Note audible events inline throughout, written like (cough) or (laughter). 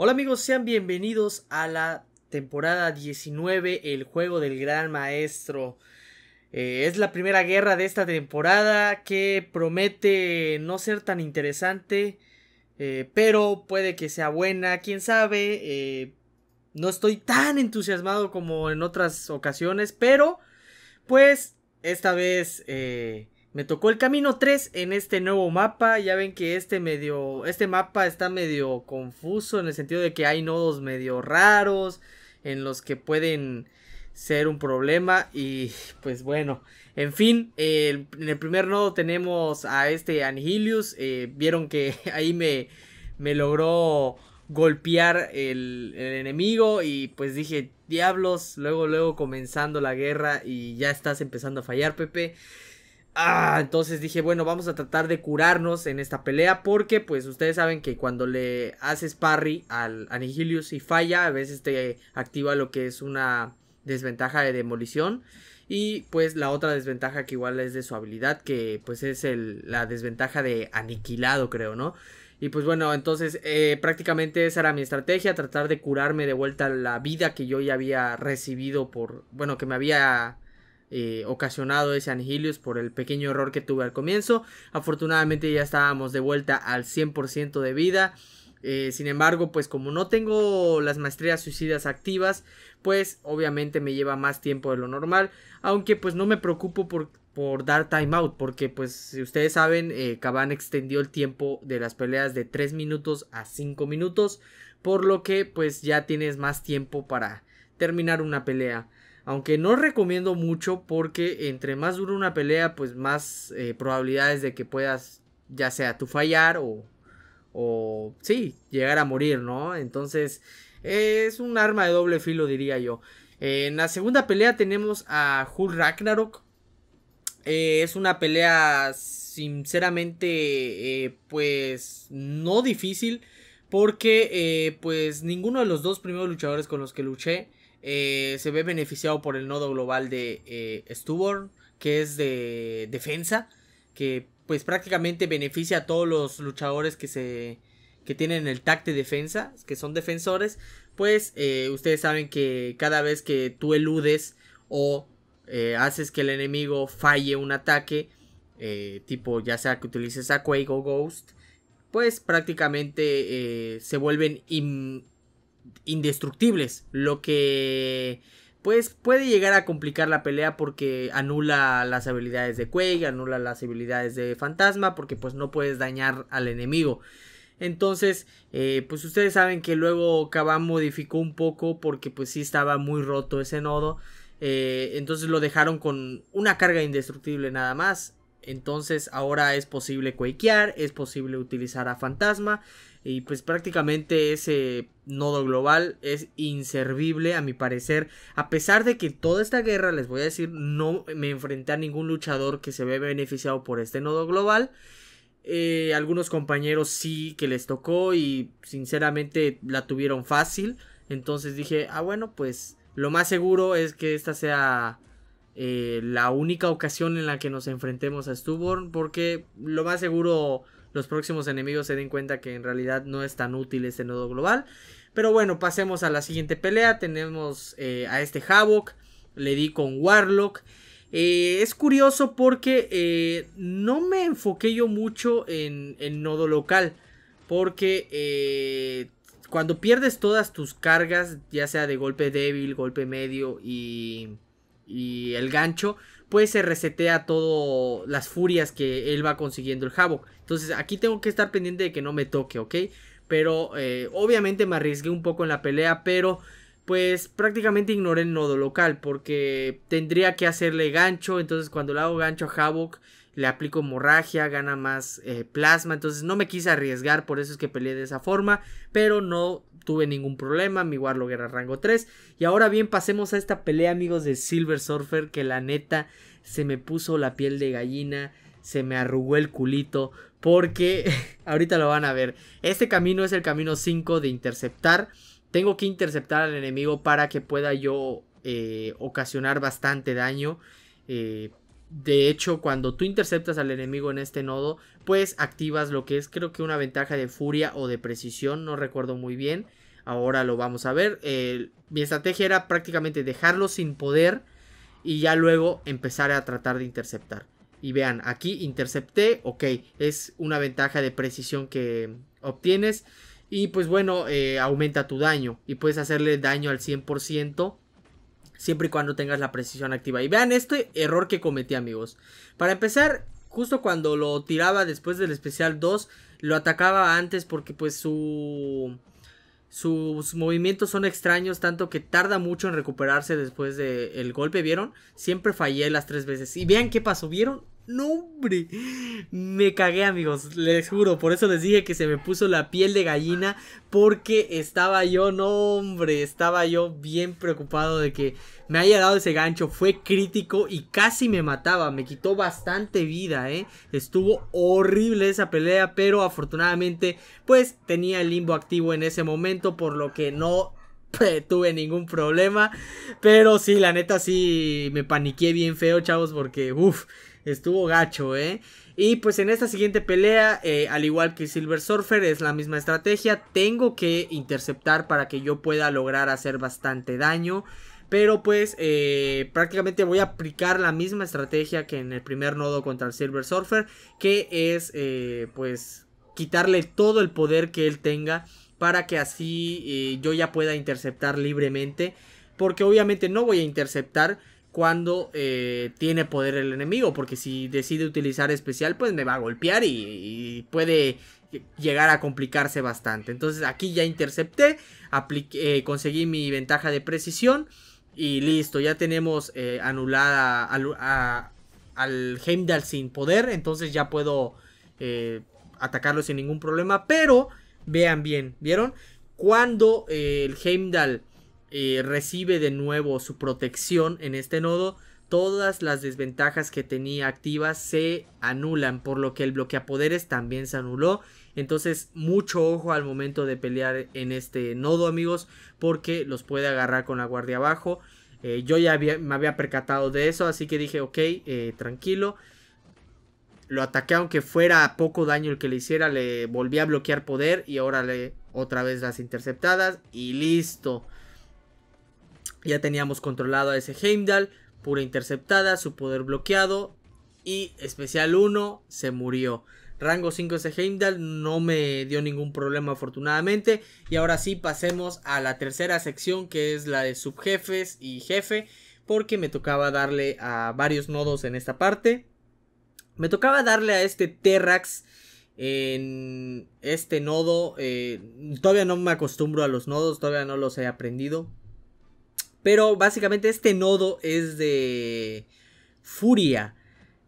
Hola amigos, sean bienvenidos a la temporada 19, el juego del gran maestro. Eh, es la primera guerra de esta temporada que promete no ser tan interesante, eh, pero puede que sea buena, quién sabe. Eh, no estoy tan entusiasmado como en otras ocasiones, pero pues esta vez me tocó el camino 3 en este nuevo mapa. Ya ven que este medio. Este mapa está medio confuso. En el sentido de que hay nodos medio raros. En los que pueden ser un problema. Y pues bueno. En fin. en el primer nodo tenemos a este Angelius, eh, Vieron que (laughs) ahí me. Me logró golpear el, el, enemigo y pues dije, diablos, luego, luego comenzando la guerra y ya estás empezando a fallar, Pepe. Ah, entonces dije, bueno, vamos a tratar de curarnos en esta pelea porque pues ustedes saben que cuando le haces parry al Anigilius y falla, a veces te activa lo que es una desventaja de demolición y pues la otra desventaja que igual es de su habilidad que pues es la desventaja de aniquilado creo, ¿no? Y pues bueno, entonces eh, prácticamente esa era mi estrategia, tratar de curarme de vuelta la vida que yo ya había recibido por, bueno, que me había eh, ocasionado ese Angelius por el pequeño error que tuve al comienzo. Afortunadamente ya estábamos de vuelta al 100% de vida. Eh, sin embargo, pues como no tengo las maestrías suicidas activas, pues obviamente me lleva más tiempo de lo normal. Aunque pues no me preocupo por, por dar timeout, porque pues si ustedes saben, eh, extendió el tiempo de las peleas de 3 minutos a 5 minutos, por lo que pues ya tienes más tiempo para terminar una pelea. Aunque no recomiendo mucho porque entre más dura una pelea, pues más eh, probabilidades de que puedas, ya sea tú fallar o, o sí, llegar a morir, ¿no? Entonces es un arma de doble filo, diría yo. en la segunda pelea tenemos a Hulk Ragnarok. Eh, es una pelea sinceramente, eh, pues no difícil porque pues ninguno de los dos primeros luchadores con los que luché eh, se ve beneficiado por el nodo global de eh, que es de defensa, que pues prácticamente beneficia a todos los luchadores que se que tienen el tacto de defensa, que son defensores, pues eh, ustedes saben que cada vez que tú eludes o eh, haces que el enemigo falle un ataque, tipo ya sea que utilices a Quake o Ghost, pues prácticamente se vuelven in indestructibles, lo que pues puede llegar a complicar la pelea porque anula las habilidades de Quake, anula las habilidades de Fantasma, porque pues no puedes dañar al enemigo. Entonces, eh, pues ustedes saben que luego Kabam modificó un poco porque pues sí estaba muy roto ese nodo. Eh, entonces lo dejaron con una carga indestructible nada más. Entonces ahora es posible quakear, es posible utilizar a fantasma, y pues prácticamente ese nodo global es inservible a mi parecer. A pesar de que toda esta guerra, les voy a decir, no me enfrenté a ningún luchador que se ve beneficiado por este nodo global. Eh, algunos compañeros sí que les tocó y sinceramente la tuvieron fácil. Entonces dije, ah bueno, pues lo más seguro es que esta sea eh, la única ocasión en la que nos enfrentemos a Stuborn. Porque lo más seguro los próximos enemigos se den cuenta que en realidad no es tan útil ese nodo global. Pero bueno, pasemos a la siguiente pelea. Tenemos eh, a este Havoc. Le di con Warlock. Eh, es curioso porque eh, no me enfoqué yo mucho en, el nodo local. Porque cuando pierdes todas tus cargas, ya sea de golpe débil, golpe medio y y el gancho, pues se resetea todo las furias que él va consiguiendo el Havoc. Entonces aquí tengo que estar pendiente de que no me toque, ¿ok? Pero eh, obviamente me arriesgué un poco en la pelea, pero pues prácticamente ignoré el nodo local porque tendría que hacerle gancho, entonces cuando le hago gancho a Havoc le aplico hemorragia, gana más eh, plasma, entonces no me quise arriesgar, por eso es que peleé de esa forma, pero no tuve ningún problema, mi Warlock guerra rango 3. Y ahora bien, pasemos a esta pelea, amigos, de Silver Surfer, que la neta se me puso la piel de gallina, se me arrugó el culito, porque (laughs) ahorita lo van a ver. Este camino es el camino 5 de interceptar. Tengo que interceptar al enemigo para que pueda yo eh, ocasionar bastante daño. Eh, de hecho, cuando tú interceptas al enemigo en este nodo, pues activas lo que es creo que una ventaja de furia o de precisión, no recuerdo muy bien. Ahora lo vamos a ver. Eh, mi estrategia era prácticamente dejarlo sin poder y ya luego empezar a tratar de interceptar. Y vean, aquí intercepté, ok, es una ventaja de precisión que obtienes. Y pues bueno, eh, aumenta tu daño y puedes hacerle daño al 100% siempre y cuando tengas la precisión activa. Y vean este error que cometí amigos. Para empezar, justo cuando lo tiraba después del especial 2, lo atacaba antes porque pues su sus movimientos son extraños, tanto que tarda mucho en recuperarse después del golpe, ¿vieron? Siempre fallé las tres veces. Y vean qué pasó, ¿vieron? No, hombre. Me cagué, amigos. Les juro. Por eso les dije que se me puso la piel de gallina. Porque estaba yo, no, hombre. Estaba yo bien preocupado de que me haya dado ese gancho. Fue crítico y casi me mataba. Me quitó bastante vida, ¿eh? Estuvo horrible esa pelea. Pero afortunadamente, pues tenía el limbo activo en ese momento. Por lo que no (laughs) tuve ningún problema. Pero sí, la neta sí me paniqué bien feo, chavos, porque, uff, Estuvo gacho, ¿eh? Y pues en esta siguiente pelea, eh, al igual que Silver Surfer, es la misma estrategia. Tengo que interceptar para que yo pueda lograr hacer bastante daño. Pero pues eh, prácticamente voy a aplicar la misma estrategia que en el primer nodo contra el Silver Surfer. Que es eh, pues quitarle todo el poder que él tenga para que así yo ya pueda interceptar libremente. Porque obviamente no voy a interceptar cuando eh, tiene poder el enemigo, porque si decide utilizar especial, pues me va a golpear y, puede llegar a complicarse bastante. Entonces aquí ya intercepté, eh, conseguí mi ventaja de precisión y listo, ya tenemos eh, anulada al Heimdall sin poder, entonces ya puedo atacarlo sin ningún problema, pero vean bien, ¿vieron? Cuando el Heimdall eh, recibe de nuevo su protección en este nodo, todas las desventajas que tenía activas se anulan, por lo que el poderes también se anuló. Entonces, mucho ojo al momento de pelear en este nodo, amigos, porque los puede agarrar con la guardia abajo. Eh, yo ya me había percatado de eso, así que dije, ok, eh, tranquilo. Lo ataqué aunque fuera poco daño el que le hiciera, le volví a bloquear poder y ahora le otra vez las interceptadas y listo. Ya teníamos controlado a ese Heimdall, pura interceptada, su poder bloqueado y especial 1 se murió. Rango 5 ese Heimdall no me dio ningún problema afortunadamente. Y ahora sí pasemos a la tercera sección que es la de subjefes y jefe. Porque me tocaba darle a varios nodos en esta parte. Me tocaba darle a este Terrax en este nodo. Eh, todavía no me acostumbro a los nodos, todavía no los he aprendido. Pero básicamente este nodo es de furia.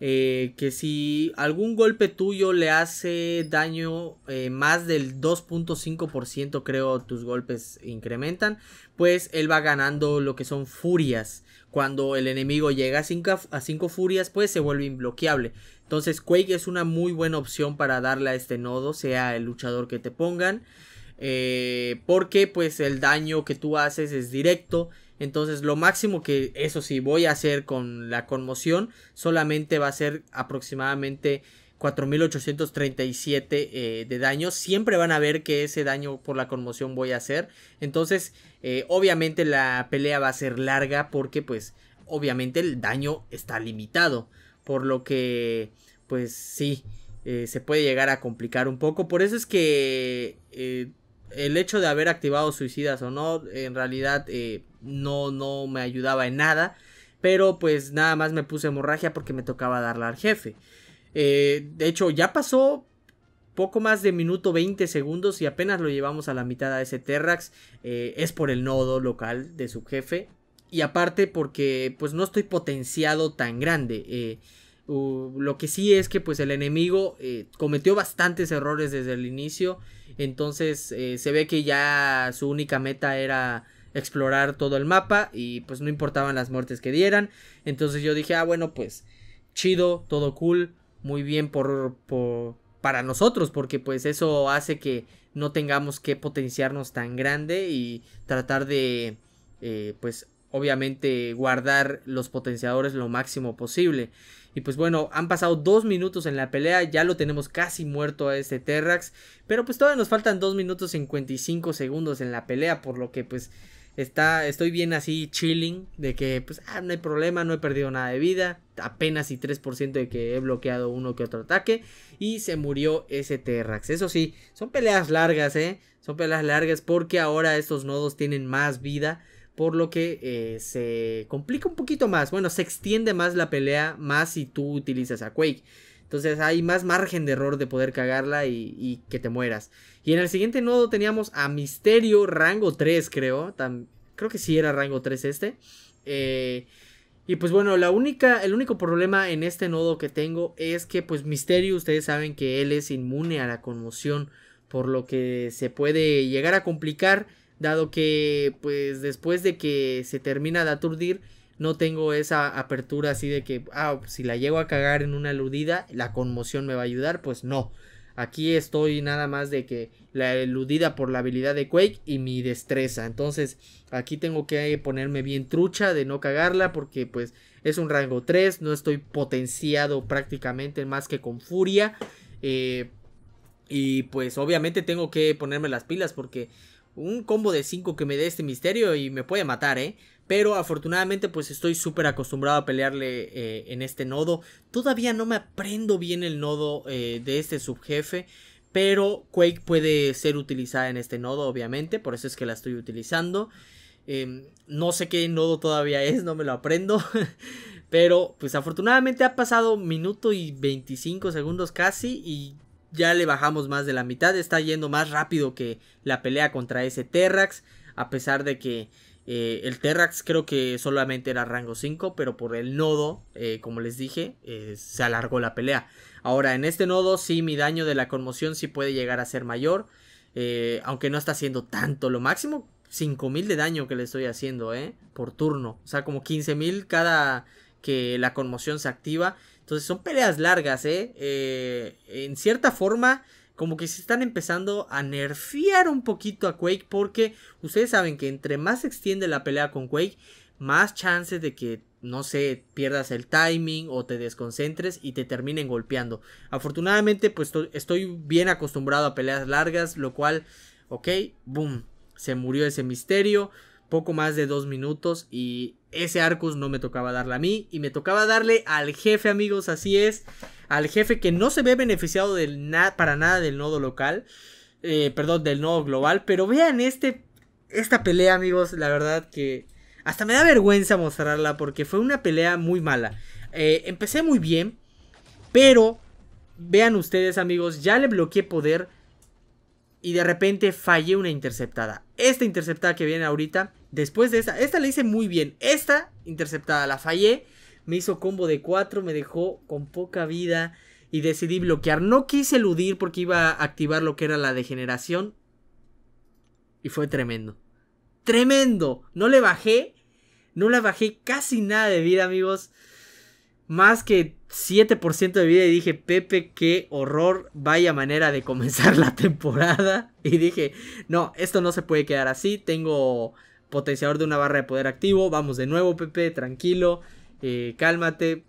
Eh, que si algún golpe tuyo le hace daño eh, más del 2.5% creo tus golpes incrementan, pues él va ganando lo que son furias. Cuando el enemigo llega a 5 furias, pues se vuelve inbloqueable. Entonces Quake es una muy buena opción para darle a este nodo, sea el luchador que te pongan. Eh, porque pues el daño que tú haces es directo entonces lo máximo que eso sí voy a hacer con la conmoción solamente va a ser aproximadamente 4.837 eh, de daño. Siempre van a ver que ese daño por la conmoción voy a hacer. Entonces eh, obviamente la pelea va a ser larga porque pues obviamente el daño está limitado. Por lo que pues sí, eh, se puede llegar a complicar un poco. Por eso es que el hecho de haber activado suicidas o no, en realidad no, no me ayudaba en nada. Pero pues nada más me puse hemorragia porque me tocaba darla al jefe. Eh, de hecho, ya pasó poco más de minuto 20 segundos y apenas lo llevamos a la mitad a ese Terrax. Eh, es por el nodo local de su jefe. Y aparte porque pues no estoy potenciado tan grande. Eh, lo que sí es que pues el enemigo cometió bastantes errores desde el inicio. Entonces se ve que ya su única meta era explorar todo el mapa y pues no importaban las muertes que dieran. Entonces yo dije, ah, bueno, pues chido, todo cool, muy bien por, para nosotros, porque pues eso hace que no tengamos que potenciarnos tan grande y tratar de, eh, pues obviamente guardar los potenciadores lo máximo posible. Y pues bueno, han pasado dos minutos en la pelea, ya lo tenemos casi muerto a este Terrax, pero pues todavía nos faltan dos minutos 55 segundos en la pelea, por lo que pues Está, estoy bien así chilling, de que pues ah, no hay problema, no he perdido nada de vida, apenas y 3% de que he bloqueado uno que otro ataque y se murió ese Terrax. Eso sí, son peleas largas, ¿eh? Son peleas largas porque ahora estos nodos tienen más vida, por lo que eh, se complica un poquito más. Bueno, se extiende más la pelea, más si tú utilizas a Quake. Entonces hay más margen de error de poder cagarla y, que te mueras. Y en el siguiente nodo teníamos a Misterio rango 3, creo. creo que sí era rango 3 este. Eh, y pues bueno, la única, el único problema en este nodo que tengo es que pues Misterio, ustedes saben que él es inmune a la conmoción, por lo que se puede llegar a complicar, dado que pues después de que se termina de aturdir, no tengo esa apertura así de que, ah, si la llego a cagar en una eludida, la conmoción me va a ayudar, pues no. Aquí estoy nada más de que la eludida por la habilidad de Quake y mi destreza. Entonces aquí tengo que ponerme bien trucha de no cagarla porque pues es un rango 3. No estoy potenciado prácticamente más que con furia. Eh, y pues obviamente tengo que ponerme las pilas porque un combo de 5 que me dé este misterio y me puede matar, ¿eh? Pero afortunadamente pues estoy súper acostumbrado a pelearle eh, en este nodo. Todavía no me aprendo bien el nodo eh, de este subjefe. Pero Quake puede ser utilizada en este nodo obviamente. Por eso es que la estoy utilizando. Em, no sé qué nodo todavía es, no me lo aprendo. (laughs) pero pues afortunadamente ha pasado minuto y 25 segundos casi. Y ya le bajamos más de la mitad. Está yendo más rápido que la pelea contra ese Terrax. A pesar de que eh, el Terrax creo que solamente era rango 5, pero por el nodo, eh, como les dije, eh, se alargó la pelea. Ahora, en este nodo sí mi daño de la conmoción sí puede llegar a ser mayor, aunque no está haciendo tanto. Lo máximo, 5000 de daño que le estoy haciendo, ¿eh? Por turno. O sea, como 15000 cada que la conmoción se activa. Entonces son peleas largas, ¿eh? En cierta forma como que se están empezando a nerfear un poquito a Quake porque ustedes saben que entre más se extiende la pelea con Quake, más chances de que, no sé, pierdas el timing o te desconcentres y te terminen golpeando. Afortunadamente, pues estoy bien acostumbrado a peleas largas, lo cual, ok, boom, se murió ese misterio poco más de dos minutos y ese Arcus no me tocaba darle a mí y me tocaba darle al jefe amigos, así es, al jefe que no se ve beneficiado del para nada del nodo local, eh, perdón, del nodo global, pero vean este, esta pelea amigos, la verdad que hasta me da vergüenza mostrarla porque fue una pelea muy mala. Eh, empecé muy bien, pero vean ustedes amigos, ya le bloqueé poder y de repente fallé una interceptada. Esta interceptada que viene ahorita, después de esta, esta la hice muy bien. Esta interceptada la fallé, me hizo combo de 4, me dejó con poca vida y decidí bloquear. No quise eludir porque iba a activar lo que era la degeneración. Y fue tremendo. Tremendo. No le bajé. No le bajé casi nada de vida, amigos. Más que 7% de vida y dije, Pepe, qué horror, vaya manera de comenzar la temporada. Y dije, no, esto no se puede quedar así, tengo potenciador de una barra de poder activo, vamos de nuevo, Pepe, tranquilo, eh, cálmate.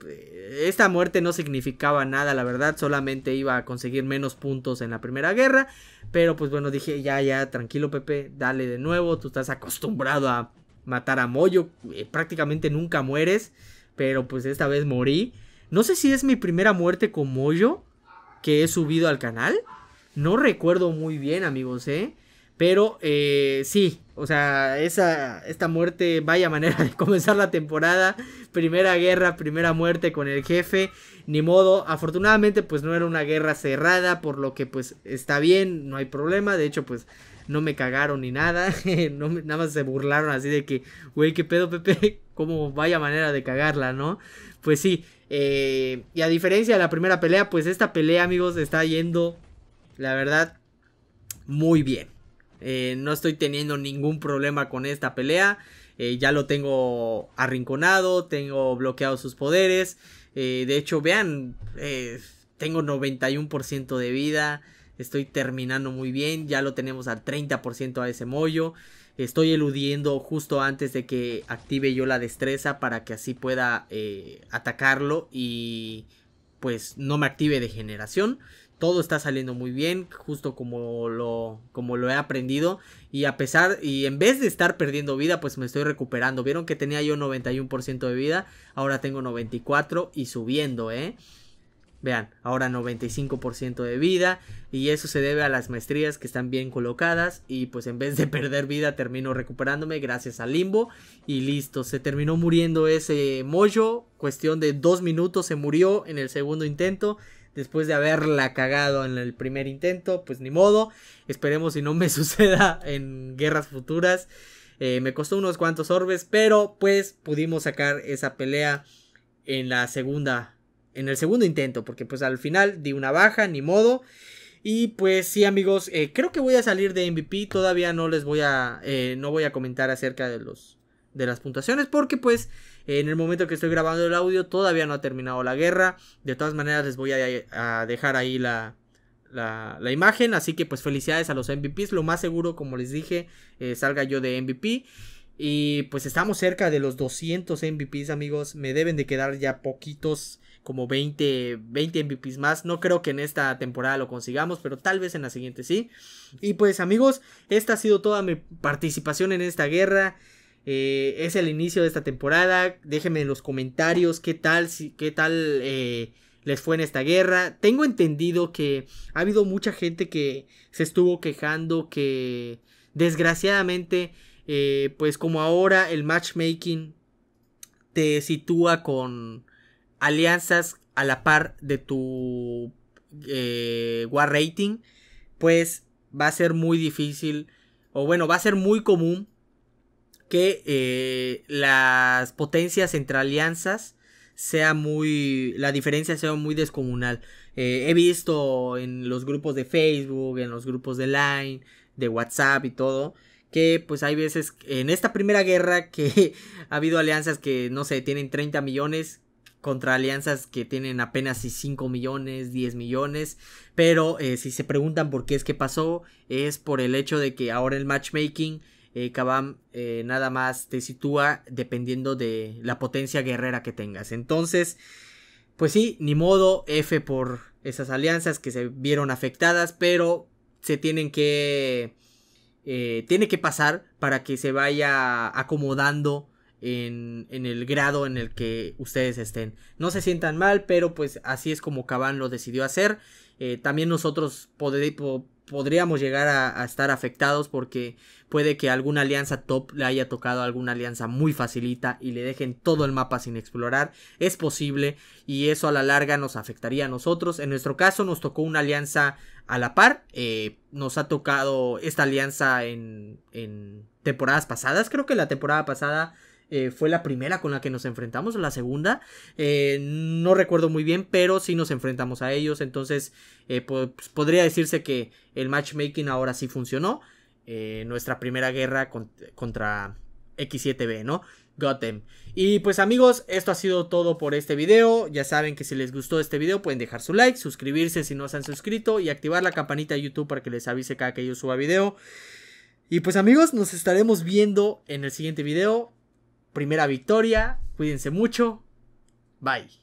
Esta muerte no significaba nada, la verdad, solamente iba a conseguir menos puntos en la primera guerra, pero pues bueno, dije, ya, ya, tranquilo, Pepe, dale de nuevo, tú estás acostumbrado a matar a Moyo, eh, prácticamente nunca mueres, pero pues esta vez morí. No sé si es mi primera muerte con Moyo que he subido al canal. No recuerdo muy bien, amigos, ¿eh? Pero eh, sí, o sea, esa, esta muerte, vaya manera de (laughs) comenzar la temporada. Primera guerra, primera muerte con el jefe. Ni modo, afortunadamente pues no era una guerra cerrada, por lo que pues está bien, no hay problema. De hecho pues no me cagaron ni nada. (laughs) no, nada más se burlaron así de que, güey, qué pedo Pepe, (laughs) como vaya manera de cagarla, ¿no? pues sí. Eh, y a diferencia de la primera pelea, pues esta pelea, amigos, está yendo, la verdad, muy bien. Eh, no estoy teniendo ningún problema con esta pelea. Eh, ya lo tengo arrinconado, tengo bloqueado sus poderes. de hecho, vean, tengo 91% de vida. Estoy terminando muy bien. Ya lo tenemos al 30% a ese mollo. Estoy eludiendo justo antes de que active yo la destreza para que así pueda eh, atacarlo y pues no me active de generación. Todo está saliendo muy bien, justo como lo, como lo he aprendido. Y a pesar, y en vez de estar perdiendo vida, pues me estoy recuperando. Vieron que tenía yo 91% de vida, ahora tengo 94 y subiendo, ¿eh? Vean, ahora 95% de vida y eso se debe a las maestrías que están bien colocadas y pues en vez de (laughs) perder vida termino recuperándome gracias al limbo y listo, se terminó muriendo ese mojo, cuestión de dos minutos se murió en el segundo intento después de haberla cagado en el primer intento, pues ni modo, esperemos si no me (laughs) suceda en guerras futuras, eh, me costó unos cuantos orbes pero pues pudimos sacar esa pelea en la segunda en el segundo intento, porque pues al final di una baja, ni modo. Y pues sí amigos, eh, creo que voy a salir de MVP, todavía no les voy a, eh, no voy a comentar acerca de los, de las puntuaciones porque pues en el momento que estoy grabando el audio todavía no ha terminado la guerra. De todas maneras les voy a, dejar ahí la, imagen. Así que pues felicidades a los MVPs. Lo más seguro como les dije eh, salga yo de MVP. Y pues estamos cerca de los 200 MVPs amigos. Me deben de quedar ya poquitos como 20, 20 MVPs más. No creo que en esta temporada lo consigamos, pero tal vez en la siguiente sí. Y pues amigos, esta ha sido toda mi participación en esta guerra. Eh, es el inicio de esta temporada. Déjenme en los comentarios qué tal, qué tal eh, les fue en esta guerra. Tengo entendido que ha habido mucha gente que se estuvo quejando que desgraciadamente, eh, pues como ahora el matchmaking te sitúa con alianzas a la par de tu eh, War Rating, pues va a ser muy difícil, o bueno, va a ser muy común que eh, las potencias entre alianzas sea muy, la diferencia sea muy descomunal. Eh, he visto en los grupos de Facebook, en los grupos de Line, de WhatsApp y todo, que pues hay veces en esta primera guerra que (laughs) ha habido alianzas que no sé, tienen 30 millones contra alianzas que tienen apenas 5 millones, 10 millones. Pero eh, si se preguntan por qué es que pasó, es por el hecho de que ahora el matchmaking, eh, Kabam, eh, nada más te sitúa dependiendo de la potencia guerrera que tengas. Entonces, pues sí, ni modo, F por esas alianzas que se vieron afectadas, pero se tienen que... tiene que pasar para que se vaya acomodando en, el grado en el que ustedes estén. No se sientan mal, pero pues así es como Cabán lo decidió hacer. Eh, también nosotros podríamos llegar a, estar afectados porque puede que alguna alianza top le haya tocado alguna alianza muy facilita y le dejen todo el mapa sin explorar. Es posible y eso a la larga nos afectaría a nosotros. En nuestro caso nos tocó una alianza a la par. Eh, nos ha tocado esta alianza en temporadas pasadas. Creo que la temporada pasada eh, fue la primera con la que nos enfrentamos, la segunda, eh, no recuerdo muy bien, pero sí nos enfrentamos a ellos, entonces eh, pues, podría decirse que el matchmaking ahora sí funcionó, nuestra primera guerra contra X7B, ¿no? Gotham. Y pues amigos, esto ha sido todo por este video. Ya saben que si les gustó este video pueden dejar su like, suscribirse si no se han suscrito y activar la campanita de YouTube para que les avise cada que yo suba video. Y pues amigos, nos estaremos viendo en el siguiente video primera victoria. Cuídense mucho. Bye.